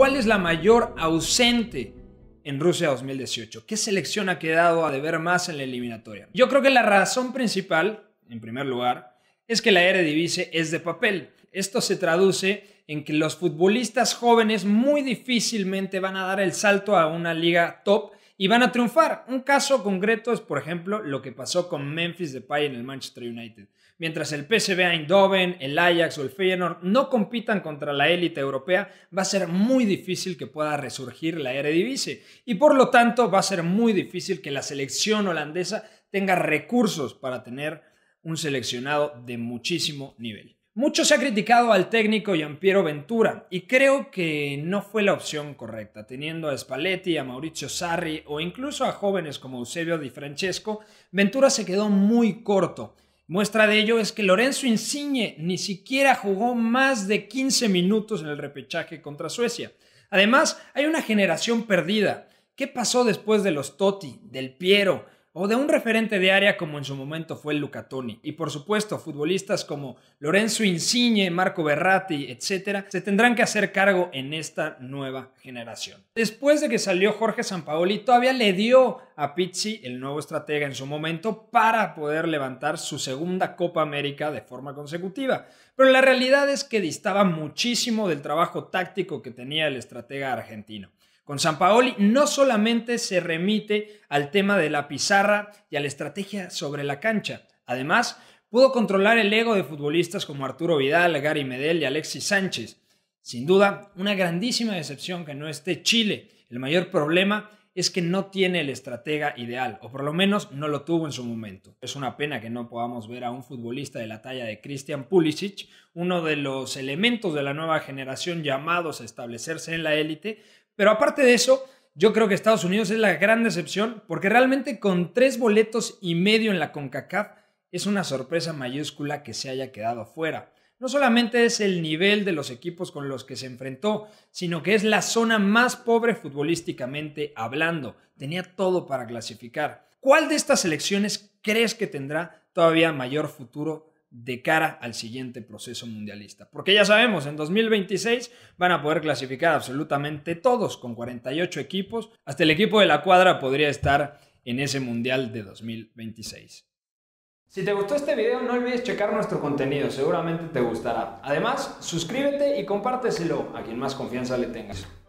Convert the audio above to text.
¿Cuál es la mayor ausente en Rusia 2018? ¿Qué selección ha quedado a deber más en la eliminatoria? Yo creo que la razón principal, en primer lugar, es que la Eredivisie es de papel. Esto se traduce en que los futbolistas jóvenes muy difícilmente van a dar el salto a una liga top y van a triunfar. Un caso concreto es, por ejemplo, lo que pasó con Memphis Depay en el Manchester United. Mientras el PSV Eindhoven, el Ajax o el Feyenoord no compitan contra la élite europea, va a ser muy difícil que pueda resurgir la Eredivisie y por lo tanto va a ser muy difícil que la selección holandesa tenga recursos para tener un seleccionado de muchísimo nivel. Mucho se ha criticado al técnico Piero Ventura y creo que no fue la opción correcta, teniendo a Spalletti, a Maurizio Sarri o incluso a jóvenes como Eusebio Di Francesco, Ventura se quedó muy corto. Muestra de ello es que Lorenzo Insigne ni siquiera jugó más de 15 minutos en el repechaje contra Suecia. Además, hay una generación perdida. ¿Qué pasó después de los Totti, del Piero, o de un referente de área como en su momento fue el Luca Toni. Y por supuesto, futbolistas como Lorenzo Insigne, Marco Berratti, etc., se tendrán que hacer cargo en esta nueva generación. Después de que salió Jorge Sampaoli, todavía le dio a Pizzi, el nuevo estratega en su momento, para poder levantar su segunda Copa América de forma consecutiva. Pero la realidad es que distaba muchísimo del trabajo táctico que tenía el estratega argentino. Con Sampaoli no solamente se remite al tema de la pizarra y a la estrategia sobre la cancha, además pudo controlar el ego de futbolistas como Arturo Vidal, Gary Medel y Alexis Sánchez. Sin duda, una grandísima decepción que no esté Chile. El mayor problema es que no tiene el estratega ideal, o por lo menos no lo tuvo en su momento. Es una pena que no podamos ver a un futbolista de la talla de Christian Pulisic, uno de los elementos de la nueva generación llamados a establecerse en la élite, pero aparte de eso, yo creo que Estados Unidos es la gran decepción porque realmente con tres boletos y medio en la CONCACAF es una sorpresa mayúscula que se haya quedado fuera. No solamente es el nivel de los equipos con los que se enfrentó, sino que es la zona más pobre futbolísticamente hablando. Tenía todo para clasificar. ¿Cuál de estas selecciones crees que tendrá todavía mayor futuro de cara al siguiente proceso mundialista. Porque ya sabemos, en 2026 van a poder clasificar absolutamente todos con 48 equipos. Hasta el equipo de la cuadra podría estar en ese mundial de 2026. Si te gustó este video no olvides checar nuestro contenido, seguramente te gustará. Además, suscríbete y compárteselo a quien más confianza le tengas.